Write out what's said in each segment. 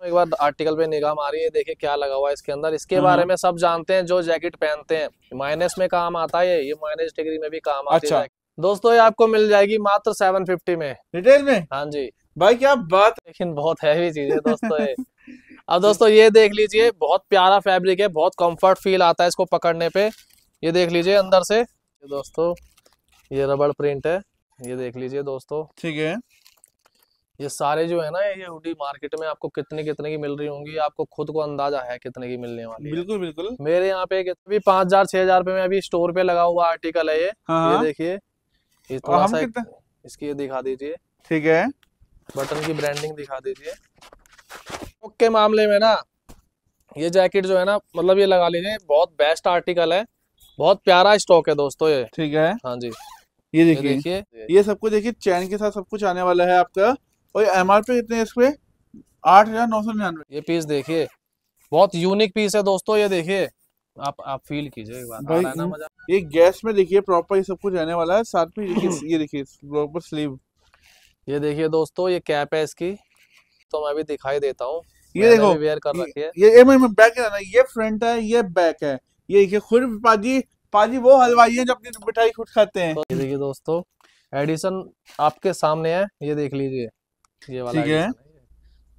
तो एक बार आर्टिकल पे निगाह मारी है देखे क्या लगा हुआ है इसके अंदर इसके बारे हम्म। में सब जानते हैं जो जैकेट पहनते हैं माइनस में काम आता है ये माइनस डिग्री में भी काम आता अच्छा। है दोस्तों ये आपको मिल जाएगी मात्र सेवन फिफ्टी में रिटेल में हाँ जी भाई क्या बात लेकिन बहुत हैवी चीज है दोस्तों ये अब दोस्तों ये देख लीजिये बहुत प्यारा फेब्रिक है बहुत कम्फर्ट फील आता है इसको पकड़ने पे ये देख लीजिये अंदर से दोस्तों ये रबड़ प्रिंट है ये देख लीजिए दोस्तों ठीक है ये सारे जो है ना ये हुडी मार्केट में आपको कितने कितने की मिल रही होंगी आपको खुद को अंदाजा है कितने की मिलने वाली बिल्कुल बिल्कुल मेरे यहाँ पे अभी पांच हजार छह हजार रुपए में अभी स्टोर पे लगा हुआ आर्टिकल है ये हाँ, ये हाँ। देखिए थोड़ा सा इसकी ये दिखा दीजिए ठीक है बटन की ब्रांडिंग दिखा दीजिए ओके मामले में ना ये जैकेट जो है ना मतलब ये लगा लीजिए बहुत बेस्ट आर्टिकल है बहुत प्यारा स्टॉक है दोस्तों ये ठीक है हाँ जी ये देखिए ये सब कुछ देखिए चैन के साथ सब कुछ आने वाला है आपका और एम आर पी कितने इसके आठ हजार नौ सौ निन्यानवे ये पीस देखिए बहुत यूनिक पीस है दोस्तों ये देखिए आप आप फील कीजिए मजा ये गैस में देखिए प्रॉपर ये सब कुछ रहने वाला है साथ में ये देखिए प्रॉपर स्लीव ये देखिए दोस्तों ये कैप है इसकी तो मैं भी दिखाई देता हूँ ये देखो वेयर कर रखी है ये ये बैक है ना ये फ्रंट है ये बैक है ये देखिए खुद पाजी पाजी वो हलवाई है जो अपनी मिठाई खुद खाते हैं ये देखिए दोस्तों एडिसन आपके सामने है ये देख लीजिए ठीक है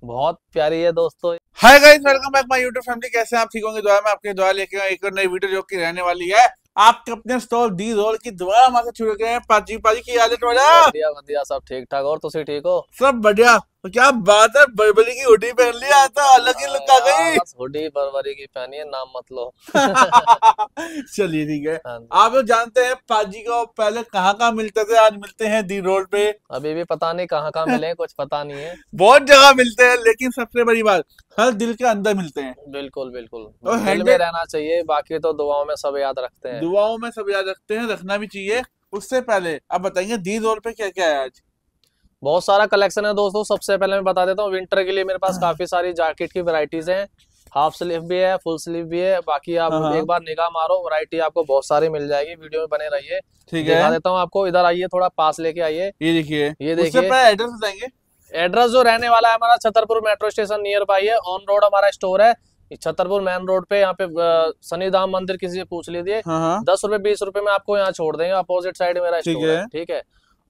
बहुत प्यारी है दोस्तों hi guys welcome back my YouTube family कैसे हैं आप ठीक होंगे दुआ में आपके दुआ लेके एक और नई वीडियो जो की रहने वाली है आपके अपने स्टॉल डी रोल की दुआ हमारे छुड़ गए हैं पाजी पाजी की हालत बढ़िया बढ़िया सब ठीक ठाक और तुम ठीक हो सब बढ़िया तो क्या बात है बरबरी की हुडी पहन लिया तो अलग ही लुक आ हाँ, गई हुडी बड़बड़ी की पहनी है नाम मत लो चलिए ठीक है हाँ आप लोग जानते हैं पाजी को पहले कहाँ कहाँ मिलते थे आज मिलते हैं दी रोड पे अभी भी पता नहीं कहाँ कहाँ मिले कुछ पता नहीं है बहुत जगह मिलते हैं लेकिन सबसे बड़ी बात हर दिल के अंदर मिलते हैं बिल्कुल बिल्कुल तो दिल में रहना चाहिए बाकी तो दुआओं में सब याद रखते हैं दुआओं में सब याद रखते हैं रखना भी चाहिए उससे पहले आप बताइए दी रोड पे क्या क्या है आज बहुत सारा कलेक्शन है दोस्तों सबसे पहले मैं बता देता हूँ विंटर के लिए मेरे पास हाँ। काफी सारी जैकेट की वैरायटीज हैं हाफ स्लीव भी है फुल स्लीव भी है बाकी आप हाँ, हाँ। एक बार निगाह मारो वैरायटी आपको बहुत सारी मिल जाएगी वीडियो में बने रहिए ठीक है दिखा देता हूँ आपको इधर आइए थोड़ा पास लेके आइए ये देखिए ये देखिए एड्रेस बताएंगे एड्रेस जो रहने वाला है हमारा Chhatarpur metro station nearby है ऑन रोड हमारा स्टोर है छतरपुर मेन रोड पे यहाँ पे शनिधाम धाम मंदिर किसी से पूछ लीजिए दस रूपए बीस रूपए में आपको यहाँ छोड़ देंगे अपोजिट साइड मेरा स्टोर है ठीक है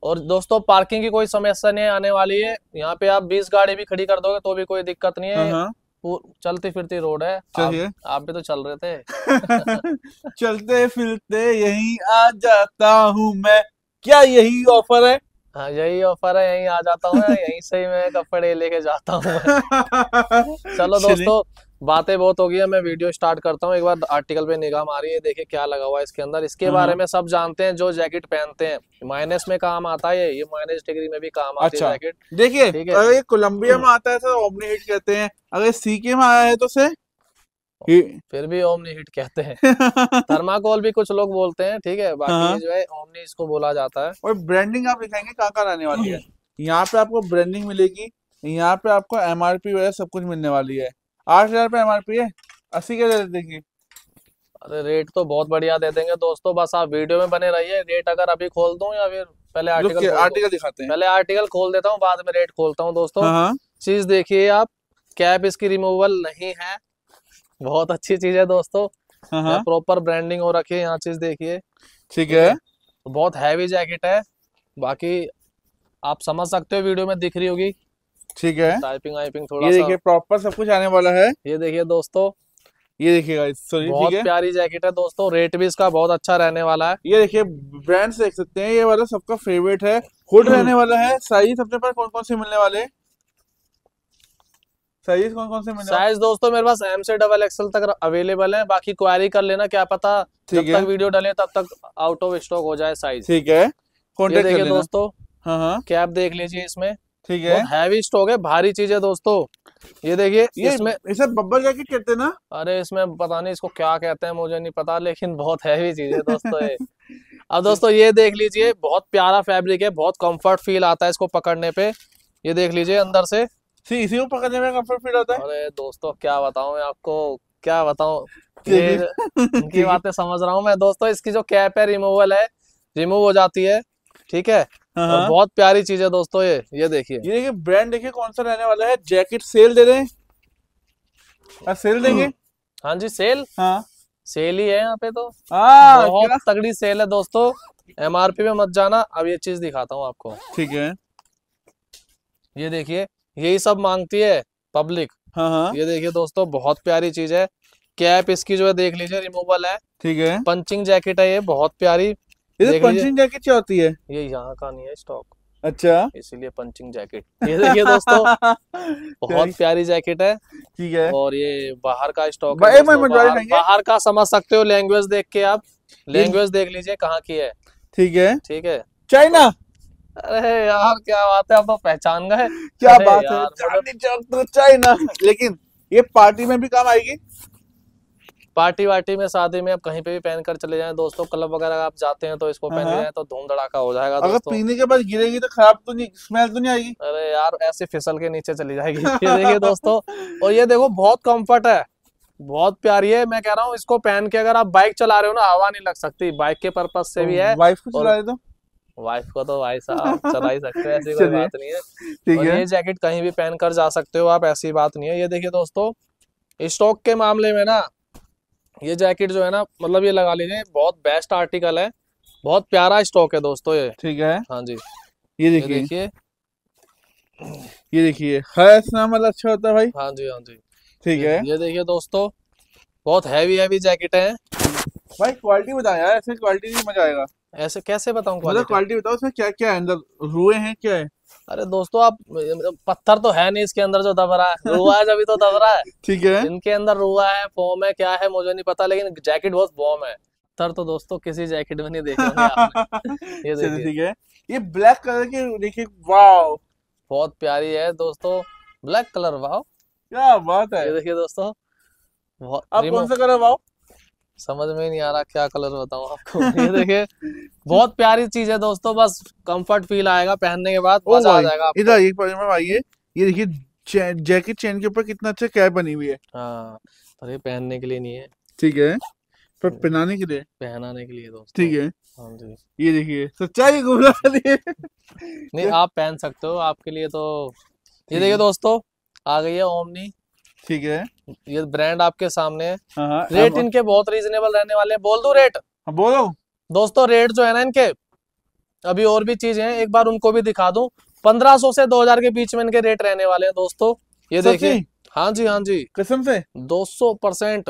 और दोस्तों पार्किंग की कोई समस्या नहीं आने वाली है यहाँ पे आप 20 गाड़ी भी खड़ी कर दोगे तो भी कोई दिक्कत नहीं है हाँ, हाँ। चलती फिरती रोड है आप, आप भी तो चल रहे थे चलते फिरते यही आ जाता हूँ मैं क्या यही ऑफर है हाँ यही ऑफर है यही आ जाता हूँ यही से ही मैं कपड़े लेके जाता हूँ चलो दोस्तों बातें बहुत हो गई है मैं वीडियो स्टार्ट करता हूँ एक बार आर्टिकल पे निगाह रही है देखिए क्या लगा हुआ है इसके अंदर इसके बारे हम्म। में सब जानते हैं जो जैकेट पहनते हैं माइनस में काम आता है ये माइनस डिग्री में भी काम आता अच्छा। है जैकेट देखिए अगर ये कोलंबिया में आता है तो ओमनी हिट कहते हैं अगर सीके में आया है तो से फिर भी ओमनी हिट कहते हैं थर्माकोल भी कुछ लोग बोलते हैं ठीक है बाकी हाँ। जो है ओमनी इसको बोला जाता है और ब्रांडिंग आप दिखाएंगे कहाँ कहाँ आने वाली है यहाँ पे आपको ब्रांडिंग मिलेगी यहाँ पे आपको एमआरपी वगैरह सब कुछ मिलने वाली है आठ हजार रुपये एम है अस्सी के दे देंगे अरे रेट तो बहुत बढ़िया दे देंगे दोस्तों बस आप वीडियो में बने रहिए रेट अगर अभी खोल दूं या फिर पहले आर्टिकल आर्टिकल दिखाते हैं पहले आर्टिकल खोल देता हूँ बाद में रेट खोलता हूँ दोस्तों हाँ, हाँ। चीज देखिए आप कैप इसकी रिमूवल नहीं है बहुत अच्छी चीज है दोस्तों प्रॉपर हाँ, ब्रांडिंग हो रखी है यहाँ चीज देखिए ठीक है बहुत हैवी जैकेट है बाकी आप समझ सकते हो वीडियो में दिख रही होगी ठीक है टाइपिंग वाइपिंग थोड़ा ये देखिए प्रॉपर सब कुछ आने वाला है ये देखिए दोस्तों ये देखिए सॉरी बहुत है? प्यारी जैकेट है दोस्तों रेट भी इसका बहुत अच्छा रहने वाला है ये देखिए ब्रांड्स देख सकते हैं ये वाला सबका फेवरेट है हुड hmm. रहने वाला है साइज अपने पास कौन कौन से मिलने वाले साइज कौन कौन से मिलने साइज दोस्तों मेरे पास एम से डबल एक्सएल तक अवेलेबल है बाकी क्वारी कर लेना क्या पता जब तक वीडियो डाले तब तक आउट ऑफ स्टॉक हो जाए साइज ठीक है कॉन्टेक्ट देखिए दोस्तों हाँ हाँ कैप देख लीजिए इसमें ठीक है हैवी स्टॉक है भारी चीज है दोस्तों ये देखिए इसमें इसे बब्बर जैकेट कहते हैं ना अरे इसमें पता नहीं इसको क्या कहते हैं मुझे नहीं पता लेकिन बहुत हैवी चीज है दोस्तों ये अब दोस्तों ये देख लीजिए बहुत प्यारा फैब्रिक है बहुत कंफर्ट फील आता है इसको पकड़ने पे ये देख लीजिए अंदर से सी इसी को पकड़ने में कंफर्ट फील आता है अरे दोस्तों क्या बताऊ मैं आपको क्या बताऊ की इनकी बातें समझ रहा हूँ मैं दोस्तों इसकी जो कैप है रिमूवल है रिमूव हो जाती है ठीक है हाँ। बहुत प्यारी चीज है दोस्तों ये ये देखिए ये देखिए ब्रांड देखिए कौन सा रहने वाला है जैकेट सेल दे रहे हैं सेल देंगे हाँ जी सेल हाँ सेल ही है यहाँ पे तो हाँ, बहुत तगड़ी सेल है दोस्तों एमआरपी में मत जाना अब ये चीज दिखाता हूँ आपको ठीक है ये देखिए यही सब मांगती है पब्लिक हाँ हाँ ये देखिए दोस्तों बहुत प्यारी चीज है कैप इसकी जो है देख लीजिए रिमूवल है ठीक है पंचिंग जैकेट है ये बहुत प्यारी इधर पंचिंग जैकेट क्या होती है ये यहाँ का नहीं है स्टॉक अच्छा इसीलिए पंचिंग जैकेट ये देखिए दोस्तों बहुत प्यारी जैकेट है ठीक है और ये बाहर का स्टॉक है बाहर, बाहर का समझ सकते हो लैंग्वेज देख के आप लैंग्वेज देख लीजिए कहाँ की है ठीक है ठीक है चाइना अरे यार क्या बात है आप तो पहचान गए क्या बात है मतलब चाइना लेकिन ये पार्टी में भी काम आएगी पार्टी वार्टी में शादी में आप कहीं पे भी पहन कर चले जाए दोस्तों क्लब वगैरह आप जाते हैं तो इसको पहन जाए हाँ, हाँ। तो धूम धड़ाका हो जाएगा अगर पीने के बाद गिरेगी तो खराब तो नहीं स्मेल तो नहीं आएगी अरे यार ऐसे फिसल के नीचे चली जाएगी देखिए दोस्तों और ये देखो बहुत कम्फर्ट है बहुत प्यारी है मैं कह रहा हूँ इसको पहन के अगर आप बाइक चला रहे हो ना हवा नहीं लग सकती बाइक के पर्पज से भी है वाइफ तो? को तो भाई साहब चला ही सकते हैं ऐसी कोई बात नहीं है और ये जैकेट कहीं भी पहन कर जा सकते हो आप ऐसी बात नहीं है ये देखिए दोस्तों स्टॉक के मामले में ना ये जैकेट जो है ना मतलब ये लगा लीजिए बहुत बेस्ट आर्टिकल है बहुत प्यारा स्टॉक है दोस्तों ये ठीक है हाँ जी ये देखिए ये देखिए हर मतलब अच्छा होता है भाई हाँ जी हाँ जी ठीक है ये देखिए दोस्तों बहुत हैवी हैवी जैकेट है भाई क्वालिटी बताया यार ऐसे क्वालिटी नहीं मजा आएगा ऐसे कैसे बताऊँ क्वालिटी मतलब बताओ क्या क्या है अंदर मतलब रुए हैं क्या है अरे दोस्तों आप मतलब पत्थर तो है नहीं इसके अंदर जो दब रहा है रुआ है जब तो दब रहा है ठीक है इनके अंदर रुआ है फॉर्म है क्या है मुझे नहीं पता लेकिन जैकेट बहुत बॉम है पत्थर तो दोस्तों किसी जैकेट में नहीं देखे ये देखिए ठीक है ये ब्लैक कलर की देखिए वाव बहुत प्यारी है दोस्तों ब्लैक कलर वाव क्या बात है ये देखिए दोस्तों बहुत कौन सा कलर वाव समझ में नहीं आ रहा क्या कलर बताऊं आपको ये देखिए बहुत प्यारी चीज है दोस्तों बस कंफर्ट फील आएगा पहनने के बाद oh मजा आ जाएगा इधर एक बार आइए ये देखिए चे, जैकेट चेन के ऊपर कितना अच्छा कैप बनी हुई है हाँ अरे पहनने के लिए नहीं है ठीक है पर हम्म। पहनाने के लिए पहनाने के लिए दोस्तों ठीक है हाँ ये देखिए सच्चाई घुमा नहीं आप पहन सकते हो आपके लिए तो ये देखिए दोस्तों आ गई है ओमनी ठीक है ये ब्रांड आपके सामने है रेट हाँ, हाँ, इनके बहुत रीजनेबल रहने वाले हैं बोल दू रेट हाँ, बोलो दोस्तों रेट जो है ना इनके अभी और भी चीजें हैं एक बार उनको भी दिखा दूं 1500 से 2000 के बीच में इनके रेट रहने वाले हैं दोस्तों ये देखिए हाँ जी हाँ जी कसम से 200 परसेंट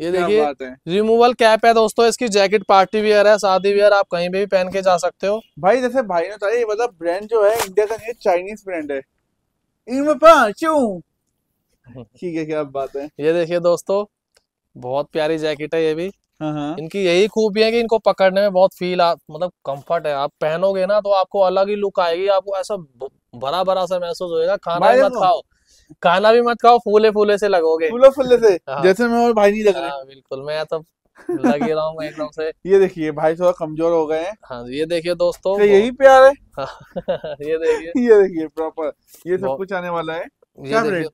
ये देखिए रिमूवल कैप है दोस्तों इसकी जैकेट पार्टी वियर है शादी वियर आप कहीं भी पहन के जा सकते हो भाई जैसे भाई ने बताया मतलब ब्रांड जो है इंडिया का चाइनीज ब्रांड है ठीक है क्या बात है ये देखिए दोस्तों बहुत प्यारी जैकेट है ये भी हाँ, हाँ। इनकी यही खूबी है कि इनको पकड़ने में बहुत फील आ, मतलब कंफर्ट है आप पहनोगे ना तो आपको अलग ही लुक आएगी आपको ऐसा भरा भरा सा महसूस होएगा खाना भी मत खाओ खाना भी मत खाओ फूले फूले से लगोगे फूले फूले से हाँ। जैसे मैं और भाई नहीं लग रहा हाँ, बिल्कुल मैं तो लग ही रहा हूँ एकदम से ये देखिए भाई थोड़ा कमजोर हो गए हैं हाँ ये देखिए दोस्तों अच्छा, यही प्यार है ये देखिए ये देखिए प्रॉपर ये सब कुछ आने वाला है क्या रेट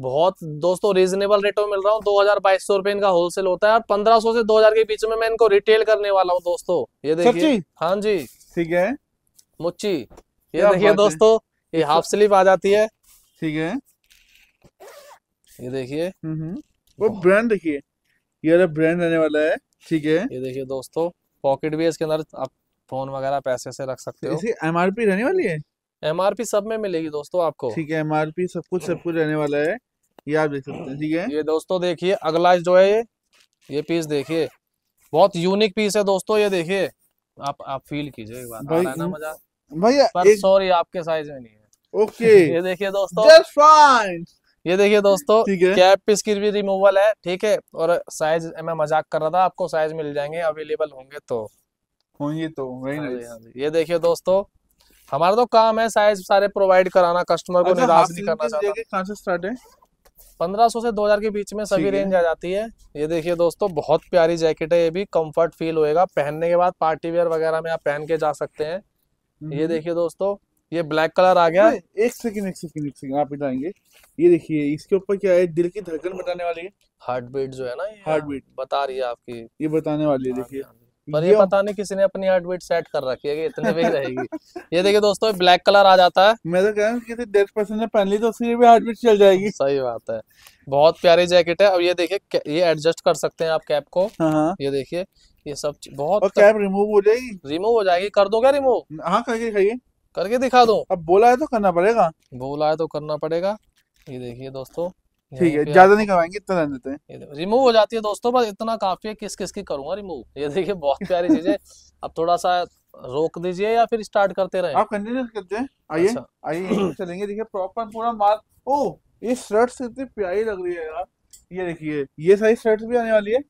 बहुत दोस्तों रीजनेबल रेटों में मिल रहा हूँ दो हजार बाईस सौ रुपए इनका होलसेल होता है और पंद्रह सौ से दो हजार के बीच में मैं इनको रिटेल करने वाला हूँ दोस्तों ये देखिए हाँ जी ठीक है मुच्ची ये देखिए दोस्तों ये हाफ स्लीप आ जाती है ठीक है ये देखिए हम्म, हम्म। वो ब्रांड देखिए ये ब्रांड रहने वाला है ठीक है ये देखिए दोस्तों पॉकेट भी इसके अंदर आप फोन वगैरह पैसे से रख सकते हो एमआरपी रहने वाली है एम आर पी सब में मिलेगी दोस्तों आपको ठीक है पी सब कुछ सब कुछ रहने वाला है ये आप देख सकते हैं ठीक है ये दोस्तों देखिए अगला जो है ये ये पीस देखिए बहुत यूनिक पीस है दोस्तों ये देखिए आप आप फील कीजिए भैया सॉरी आपके साइज में नहीं है ओके ये देखिए दोस्तों ये देखिए दोस्तों कैप पीस की भी रिमूवल है ठीक है और साइज मैं मजाक कर रहा था आपको साइज मिल जाएंगे अवेलेबल होंगे तो होंगे तो वही हाँ हाँ ये देखिए दोस्तों हमारा तो काम है साइज सारे प्रोवाइड कराना कस्टमर को अच्छा, निराश नहीं करना चाहता पंद्रह सौ से दो हजार के बीच में सभी रेंज आ जाती है ये देखिए दोस्तों बहुत प्यारी जैकेट है ये भी कंफर्ट फील होएगा पहनने के बाद पार्टी वेयर वगैरह में आप पहन के जा सकते हैं ये हम्म। देखिए दोस्तों ये ब्लैक कलर आ गया एक सेकंड एक सेकंड एक सेकंड आप बताएंगे ये देखिए इसके ऊपर क्या है दिल की धड़कन बताने वाली है हार्ट बीट जो है ना हार्ट बीट बता रही है आपकी ये बताने वाली है देखिए हाँ हाँ पर ये पता नहीं किसी ने अपनी हार्ट बीट सेट कर रखी है कि इतने भी रहेगी ये देखिए दोस्तों ब्लैक कलर आ जाता है मैं तो कह रहा किसी डेड पर्सन ने पहन ली तो उसकी भी हार्ट बीट चल जाएगी सही बात है बहुत प्यारी जैकेट है अब ये देखिए ये एडजस्ट कर सकते हैं आप कैप को हाँ, हाँ। ये देखिए ये सब बहुत और कैप रिमूव हो जाएगी रिमूव हो जाएगी कर दो क्या रिमूव हाँ करके खाइए करके दिखा दो अब बोला है तो करना पड़ेगा बोला है तो करना पड़ेगा ये देखिए दोस्तों ठीक है ज्यादा नहीं करवाएंगे इतना रहने देते हैं रिमूव हो जाती है दोस्तों बस इतना काफी है किस किस की करूंगा रिमूव ये देखिए बहुत प्यारी चीज है अब थोड़ा सा रोक दीजिए या फिर स्टार्ट करते रहे आप कंटिन्यू करते हैं आइए अच्छा। आइए चलेंगे देखिए प्रॉपर पूरा मार्क ओ ये शर्ट इतनी प्यारी लग रही है यार ये देखिए ये सारी शर्ट भी आने वाली है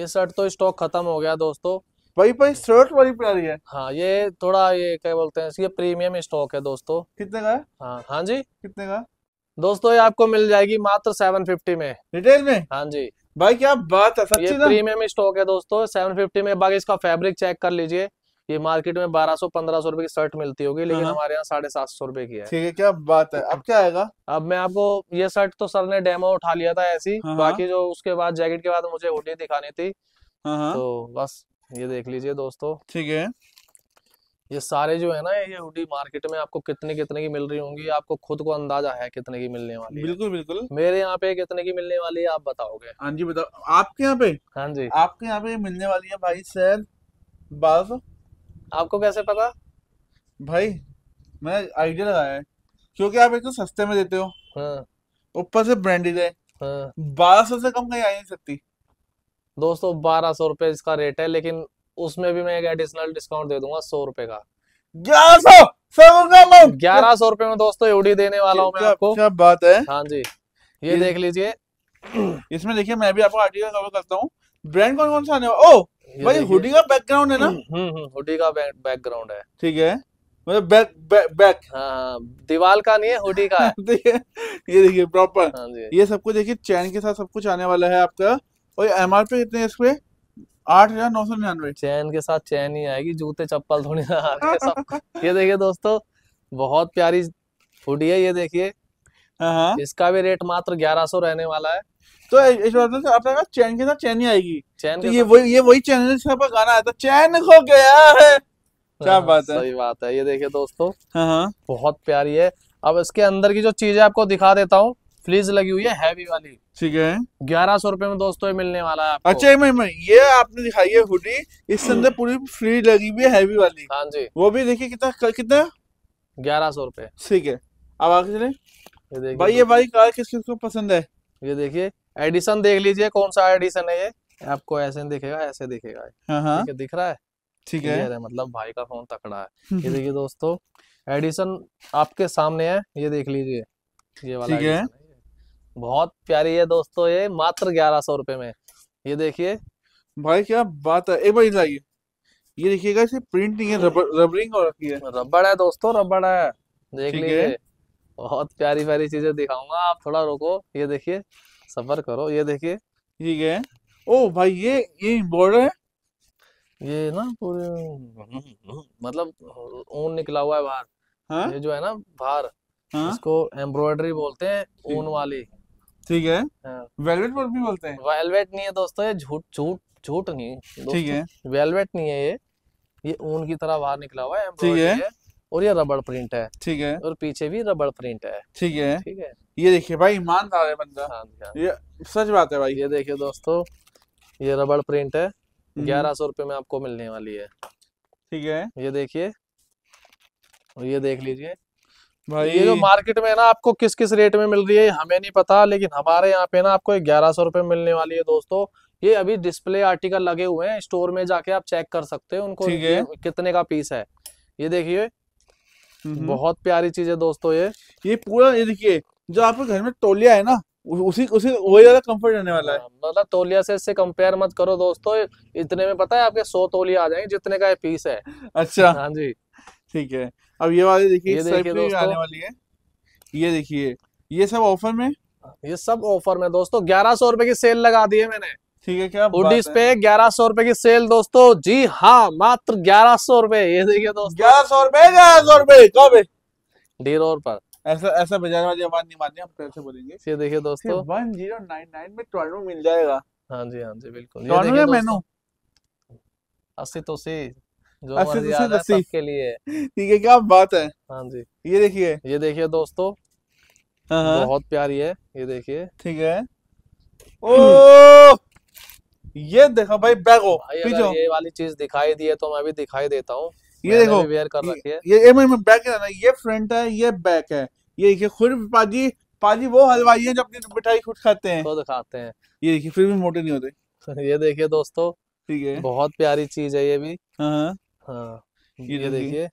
ये शर्ट तो स्टॉक खत्म हो गया दोस्तों भाई भाई शर्ट वाली प्यारी है हाँ ये थोड़ा ये क्या बोलते हैं ये प्रीमियम स्टॉक है दोस्तों कितने का है हाँ हाँ जी कितने का दोस्तों ये आपको मिल जाएगी मात्र सेवन फिफ्टी में रिटेल में हाँ जी भाई क्या बात है सच्ची ये प्रीमियम स्टॉक है दोस्तों सेवन फिफ्टी में बाकी इसका फैब्रिक चेक कर लीजिए ये मार्केट में बारह सौ पंद्रह सौ रुपए की शर्ट मिलती होगी लेकिन हाँ। हमारे यहाँ साढ़े सात सौ रूपये की है ठीक है क्या बात है अब क्या आएगा अब मैं आपको ये शर्ट तो सर ने डेमो उठा लिया था ऐसी हाँ, हाँ। बाकी जो उसके बाद जैकेट के बाद मुझे हुडी दिखानी थी तो बस ये देख लीजिए दोस्तों ठीक है ये सारे जो है ना ये हुडी मार्केट में आपको कितने कितने की मिल रही होंगी आपको खुद को अंदाजा है कितने की मिलने वाली बिल्कुल बिल्कुल मेरे यहाँ पे कितने की मिलने वाली है आप बताओगे हाँ जी बताओ आपके यहाँ पे हाँ जी आपके यहाँ पे मिलने वाली है भाई सैर बारह सौ आपको कैसे पता भाई मैं आइडिया लगाया है क्योंकि आप एक तो सस्ते में देते हो हाँ। ऊपर से ब्रांडेड है हाँ। बारह सौ से कम कहीं आ नहीं सकती दोस्तों बारह सौ रुपए इसका रेट है लेकिन उसमें भी मैं एक एडिशनल डिस्काउंट दे दूंगा सौ रुपए का ग्यारह सौ ग्यारह सौ रुपए में दोस्तों एवडी देने वाला हूँ आपको क्या बात है हाँ जी ये देख लीजिए इसमें देखिए मैं भी आपको आर्टिकल कवर करता हूँ ब्रांड कौन कौन सा आने ओ भाई हुडी का बैकग्राउंड है ना हम्म हुडी हम्म, हम्म, का बैकग्राउंड है ठीक है मतलब बैक बैक बैक हाँ दीवाल का नहीं है हुडी का है ये देखिए प्रॉपर हाँ ये सब कुछ देखिए चैन के साथ सब कुछ आने वाला है आपका और एम आर पी कितने इसमें आठ हजार नौ सौ निन्यानवे चैन के साथ चैन ही आएगी जूते चप्पल थोड़ी ना हाँ, हाँ, सब ये देखिए दोस्तों बहुत प्यारी हुडी है ये देखिए हाँ, इसका भी रेट मात्र ग्यारह सौ रहने वाला है तो इस बात से आपने कहा चैन के साथ चैन ही आएगी चैन तो ये वही ये वही चैन है जिसका गाना आया था तो चैन खो गया है क्या बात है सही बात है ये देखिए दोस्तों बहुत प्यारी है अब इसके अंदर की जो चीजें आपको दिखा देता हूँ फ्लीज लगी हुई है हैवी वाली ठीक है ग्यारह सौ रूपये में दोस्तों ये मिलने वाला है अच्छा मैं, मैं ये आपने दिखाई है हुडी इसके हम्म। अंदर पूरी फ्लीज लगी हुई है हैवी वाली हाँ जी वो भी देखिए कितना कितना ग्यारह सौ रूपये ठीक है अब आगे चले भाई ये भाई कार किस किस को पसंद है ये देखिए एडिशन देख लीजिए कौन सा एडिशन है ये आपको ऐसे दिखेगा ऐसे दिखेगा हाँ, हाँ। दिख रहा है ठीक है मतलब भाई का फोन तकड़ा है हम्म, ये हम्म। देखिए दोस्तों एडिशन आपके सामने है ये देख लीजिए ये वाला ठीक है बहुत प्यारी है दोस्तों ये मात्र ग्यारह सौ रुपये में ये देखिए भाई क्या बात है एक बार लाइए ये देखिएगा इसे प्रिंट नहीं है रबर, रबरिंग और रखी है रबड़ है दोस्तों रबड़ है देख लीजिए बहुत प्यारी प्यारी चीजें दिखाऊंगा आप थोड़ा रोको ये देखिए सफर करो ये देखिए ठीक है ओ भाई ये ये बॉर्डर है ये ना पूरे मतलब ऊन निकला हुआ है बाहर हाँ? ये जो है ना बाहर हाँ? इसको एम्ब्रॉयडरी बोलते हैं ऊन वाली ठीक है वेलवेट हाँ। पर भी बोलते हैं वेलवेट नहीं है दोस्तों ये झूठ झूठ झूठ नहीं ठीक है वेलवेट नहीं है ये ये ऊन की तरह बाहर निकला हुआ है ठीक है और ये रबड़ प्रिंट है ठीक है और पीछे भी रबड़ प्रिंट है ठीक है ठीक है ये देखिए भाई ईमानदार है बंदा हाँ, हाँ। ये सच बात है भाई ये देखिए दोस्तों ये रबड़ प्रिंट है हम्म। ग्यारह सौ रूपये में आपको मिलने वाली है ठीक है ये देखिए और ये देख लीजिए भाई ये जो मार्केट में ना आपको किस किस रेट में मिल रही है हमें नहीं पता लेकिन हमारे यहाँ पे ना आपको ग्यारह सौ रुपए मिलने वाली है दोस्तों ये अभी डिस्प्ले आर्टिकल लगे हुए हैं स्टोर में जाके आप चेक कर सकते हैं उनको कितने का पीस है ये देखिए हम्म, हम्म। बहुत प्यारी चीज है दोस्तों ये ये पूरा ये देखिए जो आपके घर में टोलिया है ना उसी उसी वही ज्यादा कम्फर्ट रहने वाला है हाँ, मतलब तोलिया से इससे कंपेयर मत करो दोस्तों इतने में पता है आपके सौ तोलिया आ जाएंगे जितने का ये पीस है अच्छा हाँ जी ठीक है अब ये वाली देखिए इस टाइप की आने वाली है ये देखिए ये सब ऑफर में ये सब ऑफर में दोस्तों ग्यारह सौ रुपए की सेल लगा दी है मैंने ठीक है क्या हुडीज पे ग्यारह सौ रुपए की सेल दोस्तों जी हाँ मात्र ग्यारह सौ रुपए ये देखिए दोस्तों ग्यारह सौ रुपए ग्यारह सौ रुपए कब डी रोड पर ऐसा ऐसा बाजार वाली आवाज नहीं मानी आप कैसे बोलेंगे ये देखिए दोस्तों वन जीरो नाइन नाइन में ट्वेल्व मिल जाएगा हाँ जी हाँ जी बिल्कुल मेनू अस्सी तो सी अच्छा, अच्छा, अच्छा, से के लिए ठीक है क्या बात है हाँ जी ये देखिए ये देखिए दोस्तों हाँ, हाँ। बहुत प्यारी है ये देखिए ठीक है ओ ये देखो भाई बैगो पिजो ये वाली चीज दिखाई दी है तो मैं भी दिखाई देता हूँ ये देखो वेयर कर रखी है ये ये बैक है ना ये फ्रंट है ये बैक है ये देखिए खुद पाजी पाजी वो हलवाई है जो अपनी मिठाई खुद खाते हैं खुद खाते हैं ये देखिए फिर भी मोटे नहीं होते ये देखिए दोस्तों ठीक है बहुत प्यारी चीज है ये भी हाँ, हाँ ये देखिए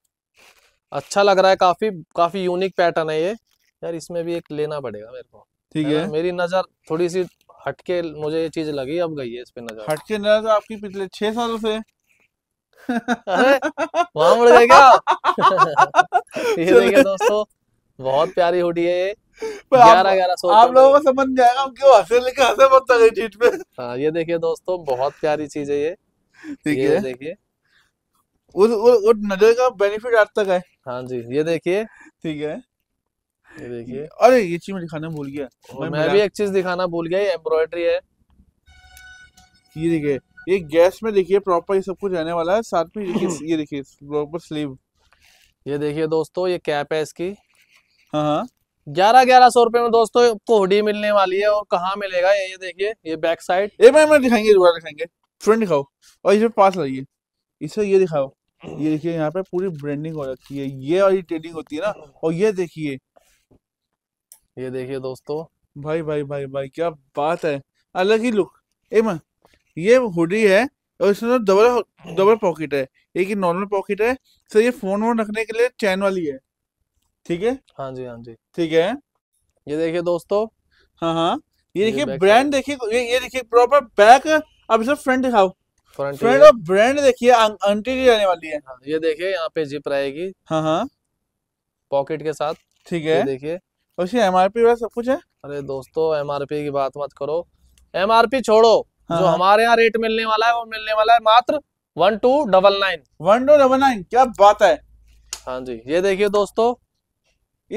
अच्छा लग रहा है काफी काफी यूनिक पैटर्न है ये यार इसमें भी एक लेना पड़ेगा मेरे को ठीक है मेरी नजर थोड़ी सी हटके मुझे ये चीज लगी अब गई है इस पे नजर हटके नजर तो आपकी पिछले छह सालों से वहां मुड़ गए क्या हाँ, ये देखिए दोस्तों बहुत प्यारी हुडी है ये ग्यारह ग्यारह सौ आप लोगों को समझ जाएगा हम क्यों हंसे लेके हंसे बनता है ये देखिए दोस्तों बहुत प्यारी चीज है ये ठीक है देखिए उस उस नजर का बेनिफिट आज तक है हाँ जी ये देखिए ठीक है ये देखिए अरे ये चीज मैं दिखाना भूल गया मैं, मैं भी एक चीज दिखाना भूल गया ये एम्ब्रॉयडरी है ये देखिए ये गैस में देखिए प्रॉपर ये सब कुछ रहने वाला है साथ में देखिए ये देखिए प्रॉपर स्लीव ये देखिए दोस्तों ये कैप है इसकी हाँ, हाँ। ग्यारह ग्यारह सौ रुपए में दोस्तों आपको हुडी मिलने वाली है और कहाँ मिलेगा ये ये देखिए ये बैक साइड ये मैं दिखाएंगे दिखाएंगे फ्रंट दिखाओ और इसमें पास लाइए इसे ये दिखाओ ये देखिए यहाँ पे पूरी ब्रांडिंग हो रखी है ये वाली ट्रेडिंग होती है ना और ये देखिए ये देखिए दोस्तों भाई भाई भाई भाई क्या बात है अलग ही लुक एमन ये हुडी है और इसमें डबल डबल पॉकेट है एक नॉर्मल पॉकेट है सर ये फोन वोन रखने के लिए चैन वाली है ठीक है हाँ जी हाँ जी ठीक है ये देखिए दोस्तों हाँ हाँ ये देखिए ब्रांड देखिए ये ये देखिए प्रॉपर बैक अब इसमें फ्रंट दिखाओ फ्रंट फ्रंट और ब्रांड देखिए अं- अंटी रहने वाली है हाँ, ये देखिए यहाँ पे जिप रहेगी हाँ हाँ पॉकेट के साथ ठीक है देखिए उसकी एमआरपी वगैरह सब कुछ है अरे दोस्तों एमआरपी की बात मत करो एमआरपी छोड़ो हाँ। जो हाँ। हमारे यहाँ रेट मिलने वाला है वो मिलने वाला है मात्र one two double nine one two double nine क्या बात है हाँ जी ये देखिए दोस्तों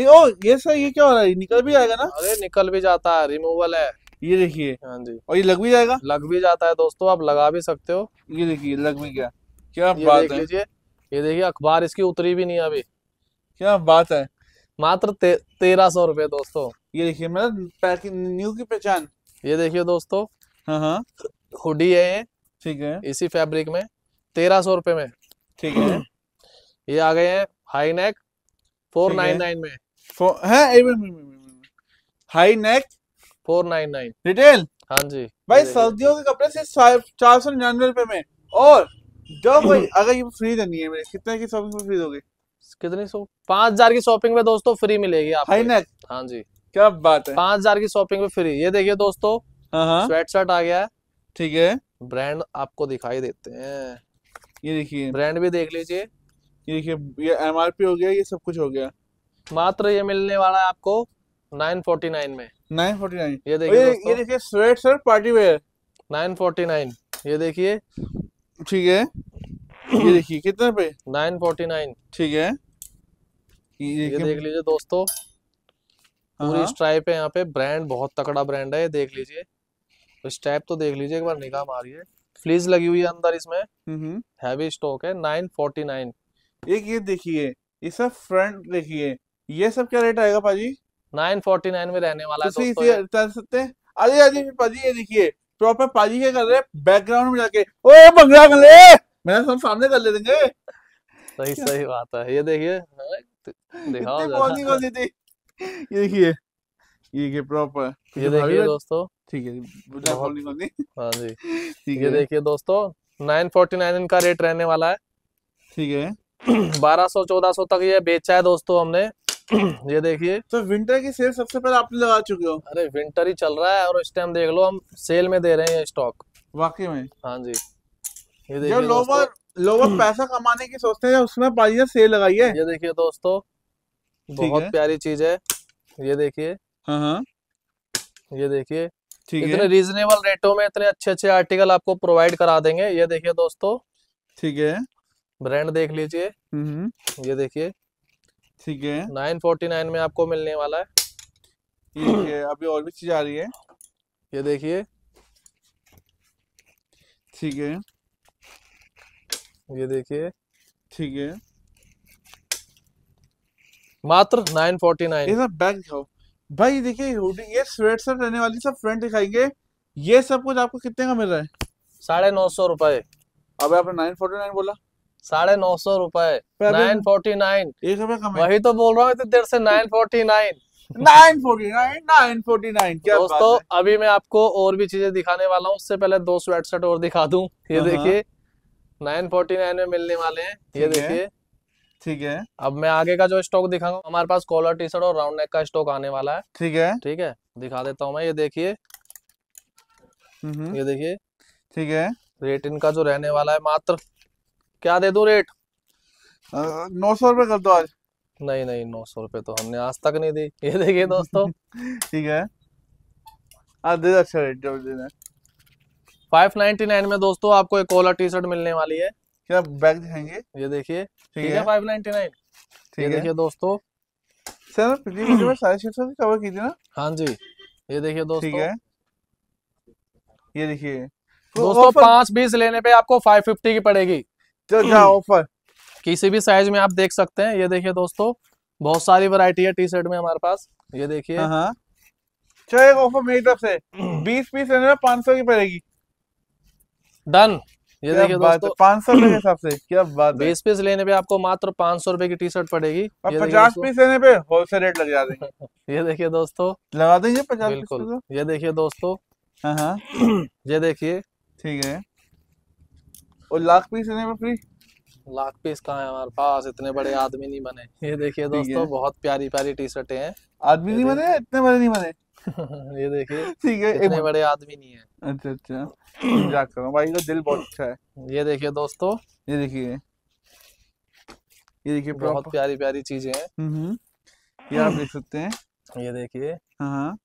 ये ओ ये सर ये क्या हो रहा है निकल भी जाएगा ना अरे निकल भी जाता है रिमूवल है ये देखिए हाँ जी और ये लग भी जाएगा लग भी जाता है दोस्तों आप लगा भी सकते हो ये देखिए लग भी गया क्या बात है ये देखिए अखबार इसकी उतरी भी नहीं अभी क्या बात है मात्र ते, तेरह सौ रूपये दोस्तों ये देखिए मतलब न्यू की पहचान ये देखिए दोस्तों हाँ, हाँ। हुडी है ये ठीक है इसी फेब्रिक में तेरह सौ में ठीक है ये आ गए हैं high neck four nine nine में है high neck four nine nine retail हाँ जी भाई सर्दियों के कपड़े सिर्फ चार सौ निन्यानवे रुपए में और जो भाई अगर ये फ्री देनी है मेरी कितने की शॉपिंग में फ्री होगी कितनी सौ पाँच हजार की शॉपिंग में दोस्तों फ्री मिलेगी आप हाँ जी क्या बात है पाँच हजार की शॉपिंग में फ्री ये देखिए दोस्तों स्वेट हाँ, शर्ट हाँ। आ गया है ठीक है ब्रांड आपको दिखाई देते हैं ये देखिए ब्रांड भी देख लीजिए ये देखिए ये एमआरपी हो गया ये सब कुछ हो गया मात्र ये मिलने वाला है आपको 949 में 949 ये देखिए ये देखिए स्वेट सर पार्टी वेयर 949 ये देखिए ठीक है ये देखिए कितने पे 949 ठीक हाँ। है ये, देख लीजिए दोस्तों पूरी स्ट्राइप है यहाँ पे ब्रांड बहुत तकड़ा ब्रांड है ये देख लीजिए स्ट्राइप तो देख लीजिए एक बार निगाह आ रही है फ्लीज लगी हुई है अंदर इसमें हैवी हम्म, स्टॉक हम्म। है 949 एक ये देखिए ये सब फ्रंट देखिए ये सब क्या रेट आएगा पाजी 949 में रहने वाला तो है दोस्तों सकते अरे पाजी ये देखिए प्रॉपर पाजी क्या कर रहे हैं बैकग्राउंड में जाके ओए कर ले मैं सब सामने कर ले देंगे सही सही बात है ये देखिए हाँ, ये देखिए ये के प्रॉपर ये देखिए दोस्तों ठीक है हाँ जी ठीक है देखिए दोस्तों 949 इनका रेट रहने वाला है ठीक है 1200 1400 तक ये बेचा है दोस्तों हमने ये देखिए तो विंटर की सेल सबसे पहले आप लगा चुके हो अरे विंटर ही चल रहा है और इस टाइम देख लो हम सेल में दे रहे हैं स्टॉक वाकई में हाँ जी ये देखिए लोवर लोवर पैसा कमाने की सोचते हैं उसमें पाई है सेल लगाई है ये देखिए दोस्तों बहुत प्यारी चीज है ये देखिए हाँ, हाँ। ये देखिए इतने रीजनेबल रेटों में इतने अच्छे अच्छे आर्टिकल आपको प्रोवाइड करा देंगे ये देखिए दोस्तों ठीक है ब्रांड देख लीजिए हम्म। ये देखिए ठीक है नाइन फोर्टी नाइन में आपको मिलने वाला है ठीक है अभी और भी चीज आ रही है ये देखिए ठीक है ये देखिए ठीक है मात्र नाइन फोर्टी नाइन ये सब बैग दिखाओ भाई देखिए हुडी ये स्वेट सर रहने वाली सब फ्रंट दिखाएंगे ये सब कुछ आपको कितने का मिल रहा है साढ़े नौ सौ रुपए अब आपने नाइन फोर्टी नाइन बोला साढ़े नौ सौ रूपए नाइन फोर्टी नाइन एक रुपए कम वही तो बोल रहा हूँ इतनी देर से nine forty nine nine forty nine nine forty nine क्या दोस्तों अभी मैं आपको और भी चीजें दिखाने वाला हूँ उससे पहले दो स्वेट शर्ट और दिखा दू ये हाँ, हाँ। देखिए नाइन फोर्टी नाइन में मिलने वाले हैं ये देखिए ठीक है अब मैं आगे का जो स्टॉक दिखाऊंगा हमारे पास कॉलर टी शर्ट और राउंड नेक का स्टॉक आने वाला है ठीक है ठीक है दिखा देता हूँ मैं ये देखिए हम्म, हम्म। ये देखिए ठीक है रेट इनका जो रहने वाला है मात्र क्या दे दू रेट नौ सौ रुपये कर दो आज नहीं नहीं नौ सौ रुपये तो हमने आज तक नहीं दी ये देखिए दोस्तों ठीक है आज दे अच्छा रेट जो देना फाइव नाइनटी नाइन में दोस्तों आपको एक कोला टी शर्ट मिलने वाली है क्या बैग दिखाएंगे ये देखिए ठीक है फाइव नाइनटी नाइन ठीक देखिए दोस्तों सर सारे शीट से कवर कीजिए ना हाँ जी ये देखिए दोस्तों ठीक है ये देखिए दोस्तों पांच बीस लेने पे आपको फाइव फिफ्टी की पड़ेगी तो क्या ऑफर किसी भी साइज में आप देख सकते हैं ये देखिए दोस्तों बहुत सारी वैरायटी है टी शर्ट में हमारे पास ये देखिए हाँ, हाँ। चलो एक ऑफर मेरी तरफ से बीस पीस लेने में पांच सौ की पड़ेगी डन ये देखिए दोस्तों पांच सौ के हिसाब से क्या बात बीस पीस लेने पे आपको मात्र पांच सौ रुपए की टी शर्ट पड़ेगी पचास पीस लेने पे होलसेल रेट लग जाते ये देखिए दोस्तों लगा देंगे पचास बिल्कुल तो। ये देखिए दोस्तों हाँ, ये देखिए ठीक है और लाख पीस लेने में फ्री लाख पीस कहा है हमारे पास इतने बड़े आदमी नहीं बने ये देखिए दोस्तों बहुत प्यारी प्यारी टी शर्टे हैं आदमी नहीं बने इतने बड़े नहीं बने ये देखिए ठीक है इतने बड़े आदमी नहीं है अच्छा अच्छा मजाक भाई का दिल बहुत अच्छा है ये देखिए दोस्तों ये देखिए ये देखिए बहुत प्यारी प्यारी चीजें हैं हम्म, हम्म। ये आप देख सकते हैं ये देखिए हाँ, हाँ।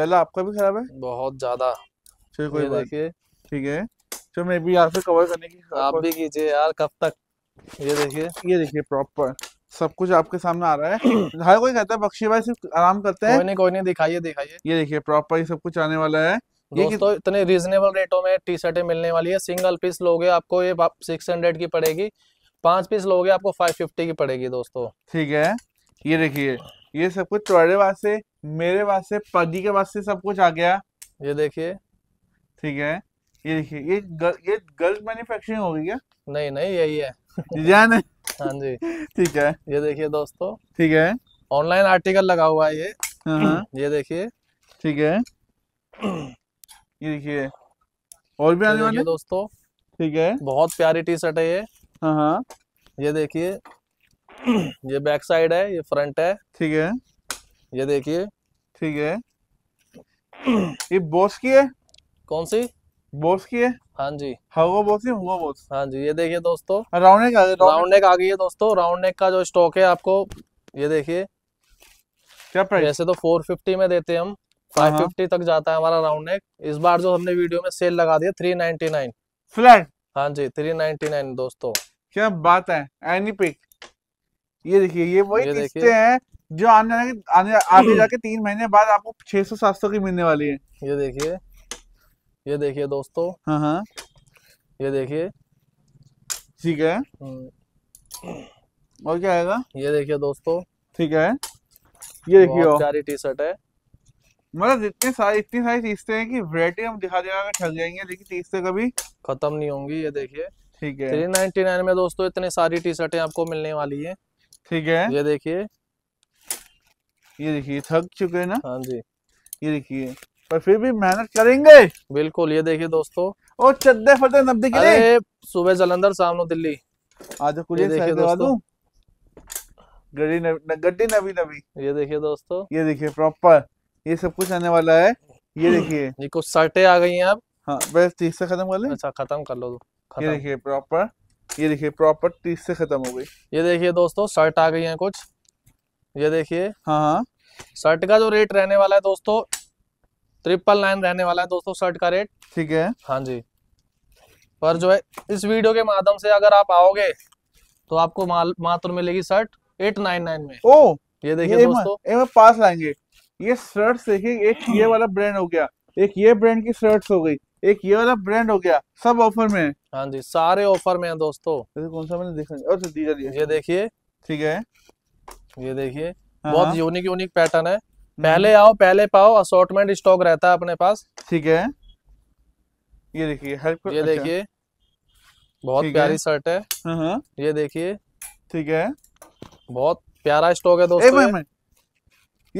गला आपका भी खराब है बहुत ज्यादा कोई देखिए ठीक है तो मैं भी से कवर करने की आप भी कीजिए यार कब तक ये देखिए ये देखिए प्रॉपर सब कुछ आपके सामने आ रहा है हर कोई कहता है बख्शी भाई सिर्फ आराम करते हैं कोई नहीं कोई नहीं दिखाइए दिखाइए ये देखिए प्रॉपर ये सब कुछ आने वाला है ये तो इतने रीजनेबल रेटों में टी शर्टें मिलने वाली है सिंगल पीस लोगे आपको ये सिक्स हंड्रेड की पड़ेगी पांच पीस लोगे आपको फाइव फिफ्टी की पड़ेगी दोस्तों ठीक है ये देखिए ये सब कुछ तुम्हारे वास्ते मेरे वास्ते पदी के वास्ते सब कुछ आ गया ये देखिए ठीक है ये देखिए ये गर, ये गर्ल्स मैन्युफैक्चरिंग होगी क्या नहीं नहीं यही है डिजाइन है हाँ जी ठीक है ये देखिए दोस्तों ठीक है ऑनलाइन आर्टिकल लगा हुआ है ये हाँ, हाँ। ये देखिए ठीक है ये देखिए और भी आने वाले दोस्तों ठीक है बहुत प्यारी टी शर्ट है ये हाँ, हाँ ये देखिए ये बैक साइड है ये फ्रंट है ठीक है ये देखिए ठीक है ये बॉस की है कौन सी बोस की है हाँ जी हवा हाँ, बोस ही हुआ बोस हाँ जी ये देखिए दोस्तों राउंड नेक आ राउंड नेक आ गई है दोस्तों राउंड नेक का जो स्टॉक है आपको ये देखिए क्या प्राइस वैसे तो 450 में देते हैं हम 550 हाँ, हाँ। तक जाता है हमारा राउंड नेक इस बार जो हमने वीडियो में सेल लगा दिया 399 फ्लैट हाँ जी 399 दोस्तों क्या बात है एनी पिक ये देखिए ये वही देखते हैं जो आने आने आगे जाके तीन महीने बाद आपको छह 600 700 की मिलने वाली है ये देखिए ये देखिए दोस्तों हाँ हाँ ये देखिए ठीक है हम्म। और क्या आएगा ये देखिए दोस्तों ठीक है ये देखिए सारी टी शर्ट है मतलब इतने सारे इतनी सारी चीजें हैं कि वैरायटी हम दिखा दिखा के जाएंगे लेकिन चीजें कभी खत्म नहीं होंगी ये देखिए ठीक है थ्री नाइनटी नाइन में दोस्तों इतनी सारी टी शर्टें आपको मिलने वाली है ठीक है ये देखिए ये देखिए थक चुके हैं ना हाँ जी ये देखिए पर फिर भी मेहनत करेंगे बिल्कुल ये देखिए दोस्तों और चद्दे फतेह नब्दी के लिए सुबह जलंधर सामने दिल्ली आज कुछ तो देखिए दोस्तों गड्डी गड्डी नवी नवी ये देखिए दोस्तों ये देखिए प्रॉपर ये सब कुछ आने वाला है ये देखिए ये कुछ सटे आ गई हैं अब हाँ बस तीस से खत्म कर ले अच्छा खत्म कर लो खतम। ये देखिए प्रॉपर ये देखिए प्रॉपर तीस से खत्म हो गई ये देखिए दोस्तों शर्ट आ गई है कुछ ये देखिए हाँ हाँ शर्ट का जो रेट रहने वाला है दोस्तों ट्रिपल नाइन रहने वाला है दोस्तों शर्ट का रेट ठीक है हाँ जी पर जो है इस वीडियो के माध्यम से अगर आप आओगे तो आपको मात्र मिलेगी शर्ट एट नाइन नाइन में ओ ये देखिए दोस्तों पास लाएंगे ये शर्ट देखिए एक ये वाला ब्रांड हो गया एक ये ब्रांड की शर्ट हो गई एक ये वाला ब्रांड हो गया सब ऑफर में है हाँ जी सारे ऑफर में है दोस्तों कौन सा मैंने देखा और तो ये देखिए ठीक है ये देखिए हाँ, बहुत यूनिक यूनिक पैटर्न है पहले आओ पहले पाओ असोर्टमेंट स्टॉक रहता है अपने पास ठीक है ये देखिए हेल्प ये अच्छा। देखिए बहुत प्यारी शर्ट है हाँ, हाँ। ये देखिए ठीक है बहुत प्यारा स्टॉक है दोस्तों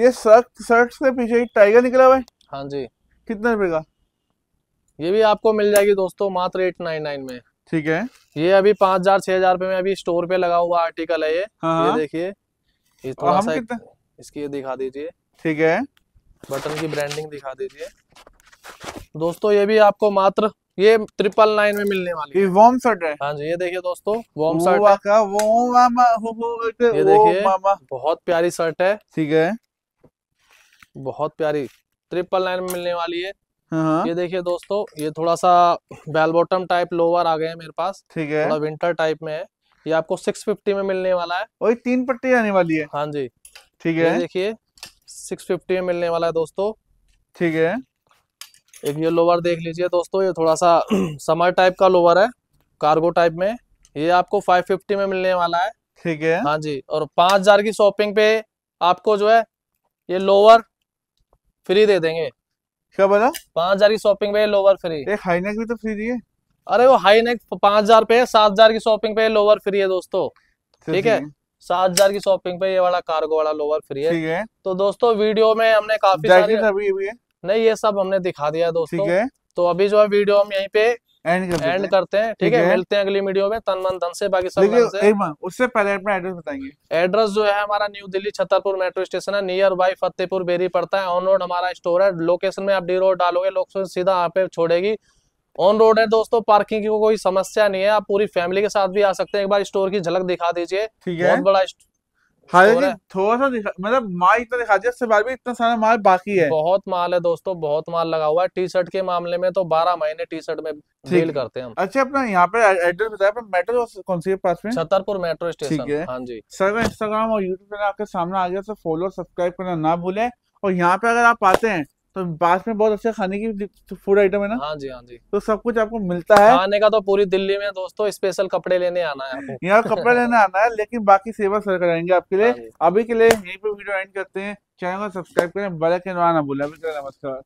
ये शर्ट शर्ट के पीछे टाइगर निकला हुआ है हाँ जी कितने रुपए का ये भी आपको मिल जाएगी दोस्तों मात्र एट नाइन नाइन में ठीक है ये अभी पांच हजार छह हजार रुपए में अभी स्टोर पे लगा हुआ आर्टिकल है ये हाँ। ये हाँ। देखिए ये थोड़ा सा इसकी दिखा दीजिए ठीक है बटन की ब्रांडिंग दिखा दीजिए दोस्तों ये भी आपको मात्र ये ट्रिपल नाइन में मिलने वाली है वॉर्म शर्ट है हाँ जी ये देखिए दोस्तों वॉर्म शर्ट वो मामा ये देखिए बहुत प्यारी शर्ट है ठीक है बहुत प्यारी ट्रिपल नाइन में मिलने वाली है हाँ, हाँ। ये देखिए दोस्तों ये थोड़ा सा बेल बॉटम टाइप लोअर आ गए हैं मेरे पास ठीक है थोड़ा विंटर टाइप में है ये आपको सिक्स फिफ्टी में मिलने वाला है वही तीन पट्टी आने वाली है हाँ जी ठीक है देखिए सिक्स फिफ्टी में मिलने वाला है दोस्तों ठीक है एक ये लोवर देख लीजिए दोस्तों ये थोड़ा सा समर टाइप का लोवर है कार्गो टाइप में ये आपको फाइव फिफ्टी में मिलने वाला है ठीक है हाँ जी और पांच हजार की शॉपिंग पे आपको जो है ये लोवर फ्री दे देंगे क्या बोला पांच हजार की शॉपिंग पे लोवर फ्री एक हाई नेक भी तो फ्री दिए अरे वो हाई नेक हजार पे सात हजार की शॉपिंग पे लोवर फ्री है दोस्तों तो ठीक है सात हजार की शॉपिंग पे ये वाला कार्गो वाला लोवर फ्री है है तो दोस्तों वीडियो में हमने काफी सारी अभी भी है नहीं ये सब हमने दिखा दिया दोस्तों है तो अभी जो है वीडियो हम यहीं पे एंड करते, हैं ठीक है मिलते हैं अगली वीडियो में तन मन धन से बाकी सब उससे पहले अपना एड्रेस बताएंगे एड्रेस जो है हमारा न्यू दिल्ली छतरपुर मेट्रो स्टेशन है नियर बाई फतेहपुर बेरी पड़ता है ऑन रोड हमारा स्टोर है लोकेशन में आप डी रोड डालोगे लोकेशन सीधा यहाँ पे छोड़ेगी ऑन रोड है दोस्तों पार्किंग की को कोई समस्या नहीं है आप पूरी फैमिली के साथ भी आ सकते हैं एक बार स्टोर की झलक दिखा दीजिए बहुत बड़ा हाँ थोड़ा सा मतलब माल इतना दिखा दिया बार भी इतना सारा माल बाकी है बहुत माल है दोस्तों बहुत माल लगा हुआ है टी शर्ट के मामले में तो बारह महीने टी शर्ट में डील करते हैं हम अच्छा अपना यहाँ पे एड्रेस बताया पर मेट्रो कौन सी है पास में छतरपुर मेट्रो स्टेशन हाँ जी सर का इंस्टाग्राम और यूट्यूब आपके सामने आ गया फॉलो तो सब्सक्राइब करना ना भूले और यहाँ पे अगर आप आते हैं तो बास में बहुत अच्छा खाने की फूड आइटम तो है ना हाँ जी हाँ जी तो सब कुछ आपको मिलता है खाने का तो पूरी दिल्ली में दोस्तों स्पेशल कपड़े लेने आना है आपको यहाँ कपड़े लेने आना है लेकिन बाकी सेवा सर कराएंगे आपके लिए हाँ अभी के लिए यहीं पे वीडियो एंड करते हैं चैनल को सब्सक्राइब करें बड़े के ना अभी नमस्कार